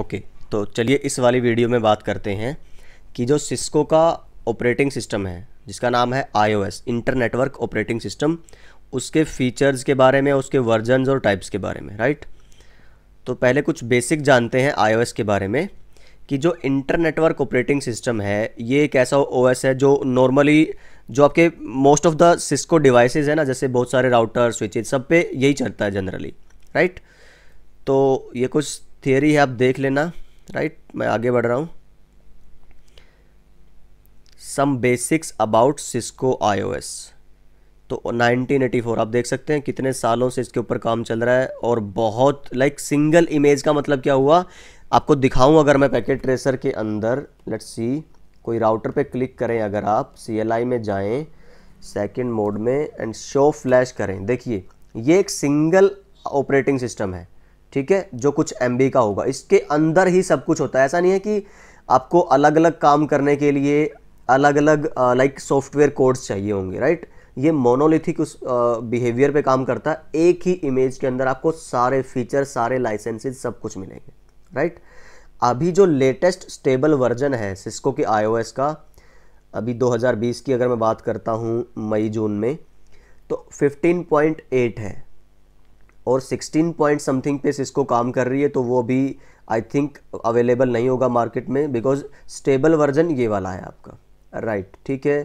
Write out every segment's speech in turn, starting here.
okay तो चलिए इस वाली वीडियो में बात करते हैं कि जो सिस्को का ऑपरेटिंग सिस्टम है जिसका नाम है आईओएस इंटरनेटवर्क ऑपरेटिंग सिस्टम उसके फीचर्स के बारे में उसके वर्जनस और टाइप्स के बारे में राइट तो पहले कुछ बेसिक जानते हैं आईओएस के बारे में कि जो इंटरनेटवर्क ऑपरेटिंग सिस्टम है ये एक ऐसा ओएस है जो नॉर्मली जो आपके most of the Cisco devices है ना जैसे बहुत सारे राउटर स्विचेज सब पे यही चलता है जनरली राइट तो ये कुछ थियोरी है आप देख लेना राइट मैं आगे बढ़ रहा हूँ some basics about Cisco IOS तो 1984 आप देख सकते हैं कितने सालों से इसके ऊपर काम चल रहा है और बहुत लाइक सिंगल इमेज का मतलब क्या हुआ आपको दिखाऊं अगर मैं पैकेट ट्रेसर के अंदर लेट्स सी कोई राउटर पे क्लिक करें अगर आप सी में जाएं सेकंड मोड में एंड शो फ्लैश करें देखिए ये एक सिंगल ऑपरेटिंग सिस्टम है ठीक है जो कुछ एम का होगा इसके अंदर ही सब कुछ होता है ऐसा नहीं है कि आपको अलग अलग काम करने के लिए अलग अलग लाइक सॉफ्टवेयर कोड्स चाहिए होंगे राइट ये मोनोलिथिक उस बिहेवियर पे काम करता है एक ही इमेज के अंदर आपको सारे फीचर सारे लाइसेंसेज सब कुछ मिलेंगे राइट अभी जो लेटेस्ट स्टेबल वर्जन है सिस्को के आईओएस का अभी 2020 की अगर मैं बात करता हूँ मई जून में तो 15.8 है और 16 पॉइंट समथिंग पे सिस्को काम कर रही है तो वो भी आई थिंक अवेलेबल नहीं होगा मार्केट में बिकॉज स्टेबल वर्जन ये वाला है आपका राइट right, ठीक है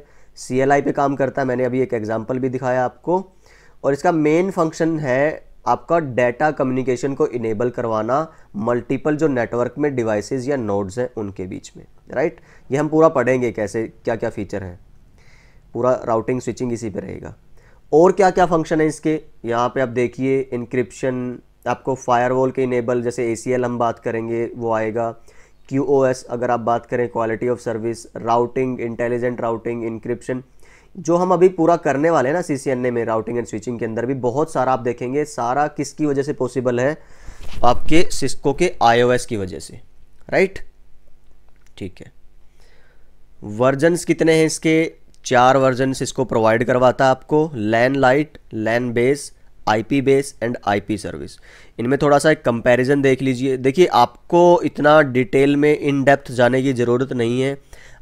सी एल आई पे काम करता है मैंने अभी एक एग्जाम्पल भी दिखाया आपको और इसका मेन फंक्शन है आपका डेटा कम्युनिकेशन को इनेबल करवाना मल्टीपल जो नेटवर्क में डिवाइसेस या नोड्स हैं उनके बीच में राइट ये हम पूरा पढ़ेंगे कैसे क्या क्या फ़ीचर है पूरा राउटिंग स्विचिंग इसी पे रहेगा और क्या क्या फंक्शन है इसके यहाँ पे आप देखिए इंक्रिप्शन आपको फायरवॉल के इनेबल जैसे ए हम बात करेंगे वो आएगा क्यू अगर आप बात करें quality of service routing intelligent routing encryption जो हम अभी पूरा करने वाले हैं ना सी सी एन ए में राउटिंग एंड स्विचिंग के अंदर भी बहुत सारा आप देखेंगे सारा किसकी वजह से पॉसिबल है आपके सिस्को के आईओएस की वजह से राइट ठीक है वर्जन्स कितने हैं इसके चार वर्जन इसको प्रोवाइड करवाता है आपको LAN lite LAN base IP base and IP service इनमें थोड़ा सा एक कंपैरिजन देख लीजिए देखिए आपको इतना डिटेल में इन डेप्थ जाने की ज़रूरत नहीं है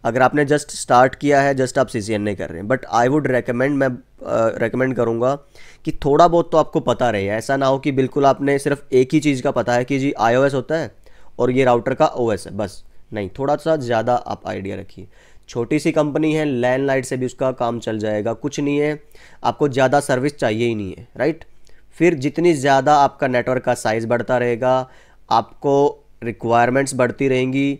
अगर आपने जस्ट स्टार्ट किया है जस्ट आप सी नहीं कर रहे हैं बट आई वुड रेकमेंड मैं रेकमेंड करूँगा कि थोड़ा बहुत तो आपको पता रहे ऐसा ना हो कि बिल्कुल आपने सिर्फ एक ही चीज़ का पता है कि जी आई होता है और ये राउटर का ओ है बस नहीं थोड़ा सा ज़्यादा आप आइडिया रखिए छोटी सी कंपनी है लैंड लाइट से भी उसका काम चल जाएगा कुछ नहीं है आपको ज़्यादा सर्विस चाहिए ही नहीं है राइट फिर जितनी ज़्यादा आपका नेटवर्क का साइज़ बढ़ता रहेगा आपको रिक्वायरमेंट्स बढ़ती रहेंगी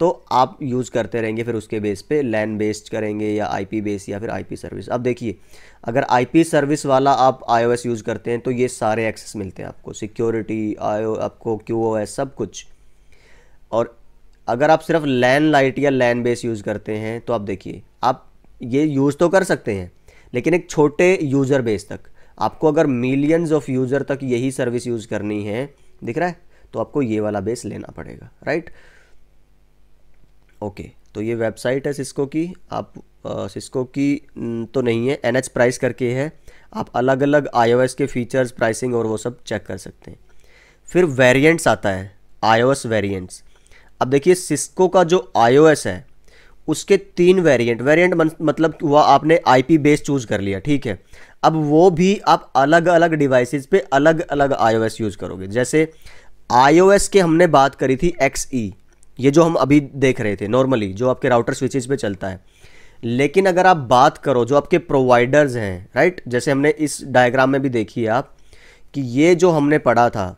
तो आप यूज़ करते रहेंगे फिर उसके बेस पे लैंड बेस्ड करेंगे या आईपी बेस या फिर आईपी सर्विस अब देखिए अगर आईपी सर्विस वाला आप आईओएस यूज़ करते हैं तो ये सारे एक्सेस मिलते हैं आपको सिक्योरिटी आईओ आपको क्यूओएस सब कुछ और अगर आप सिर्फ लैन लाइट या लैन बेस यूज़ करते हैं तो आप देखिए आप ये यूज़ तो कर सकते हैं लेकिन एक छोटे यूज़र बेस तक आपको अगर मिलियंस ऑफ यूज़र तक यही सर्विस यूज़ करनी है दिख रहा है तो आपको ये वाला बेस लेना पड़ेगा राइट ओके तो ये वेबसाइट है सिस्को की आप सिस्को की तो नहीं है एन प्राइस करके है आप अलग अलग आई के फ़ीचर्स प्राइसिंग और वो सब चेक कर सकते हैं फिर वेरिएंट्स आता है आई वेरिएंट्स अब देखिए सिस्को का जो आईओएस है उसके तीन वेरिएंट वेरिएंट मतलब हुआ आपने आईपी बेस चूज़ कर लिया ठीक है अब वो भी आप अलग अलग डिवाइसेस पे अलग अलग आईओएस यूज़ करोगे जैसे आईओएस के हमने बात करी थी एक्स ई e, ये जो हम अभी देख रहे थे नॉर्मली जो आपके राउटर स्विचेज पे चलता है लेकिन अगर आप बात करो जो आपके प्रोवाइडर्स हैं राइट जैसे हमने इस डायग्राम में भी देखी है आप कि ये जो हमने पढ़ा था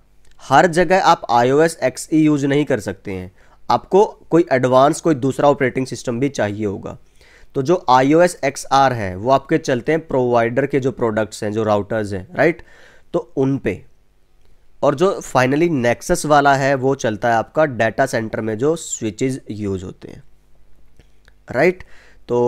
हर जगह आप I O S X E use नहीं कर सकते हैं आपको कोई एडवांस कोई दूसरा ऑपरेटिंग सिस्टम भी चाहिए होगा तो जो आई ओ है वो आपके चलते हैं प्रोवाइडर के जो प्रोडक्ट्स हैं जो राउटर्स हैं राइट तो उन पे और जो फाइनली नेक्सस वाला है वो चलता है आपका डाटा सेंटर में जो स्विचेज यूज़ होते हैं राइट तो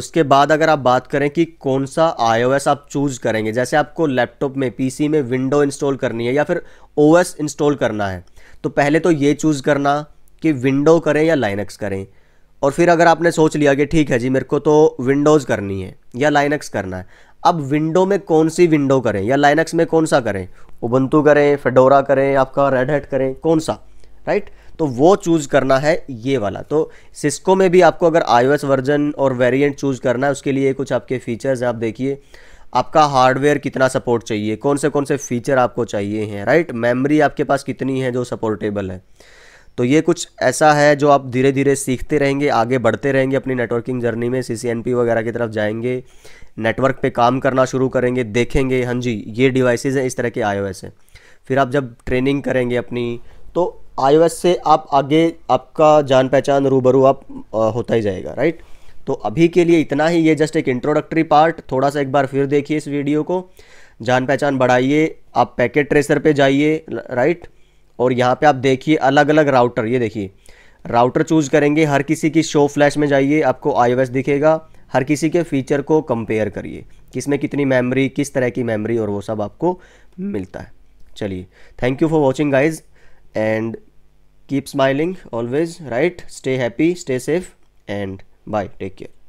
उसके बाद अगर आप बात करें कि कौन सा आईओएस आप चूज़ करेंगे जैसे आपको लैपटॉप में पीसी में विंडो इंस्टॉल करनी है या फिर ओएस इंस्टॉल करना है तो पहले तो ये चूज़ करना कि विंडो करें या लाइनक्स करें और फिर अगर आपने सोच लिया कि ठीक है जी मेरे को तो विंडोज़ करनी है या लाइनक्स करना है अब विंडो में कौन सी विंडो करें या लाइनक्स में कौन सा करें उबंतु करें फेडोरा करें आपका रेड हेट करें कौन सा राइट तो वो चूज़ करना है ये वाला तो सिस्को में भी आपको अगर आई वर्जन और वेरियंट चूज़ करना है उसके लिए कुछ आपके फीचर्स हैं आप देखिए आपका हार्डवेयर कितना सपोर्ट चाहिए कौन से कौन से फीचर आपको चाहिए हैं राइट मेमोरी आपके पास कितनी है जो सपोर्टेबल है तो ये कुछ ऐसा है जो आप धीरे धीरे सीखते रहेंगे आगे बढ़ते रहेंगे अपनी नेटवर्किंग जर्नी में सी वगैरह की तरफ जाएंगे नेटवर्क पे काम करना शुरू करेंगे देखेंगे हाँ जी ये डिवाइसेज हैं इस तरह के आई हैं फिर आप जब ट्रेनिंग करेंगे अपनी तो आई से आप आगे आपका जान पहचान रूबरू आप होता ही जाएगा राइट तो अभी के लिए इतना ही ये जस्ट एक इंट्रोडक्टरी पार्ट थोड़ा सा एक बार फिर देखिए इस वीडियो को जान पहचान बढ़ाइए आप पैकेट ट्रेसर पे जाइए राइट और यहाँ पे आप देखिए अलग अलग राउटर ये देखिए राउटर चूज करेंगे हर किसी की शो फ्लैश में जाइए आपको आई दिखेगा हर किसी के फीचर को कंपेयर करिए किसमें कितनी मेमोरी किस तरह की मेमोरी और वो सब आपको मिलता है चलिए thank you for watching guys and keep smiling always right stay happy stay safe and bye take care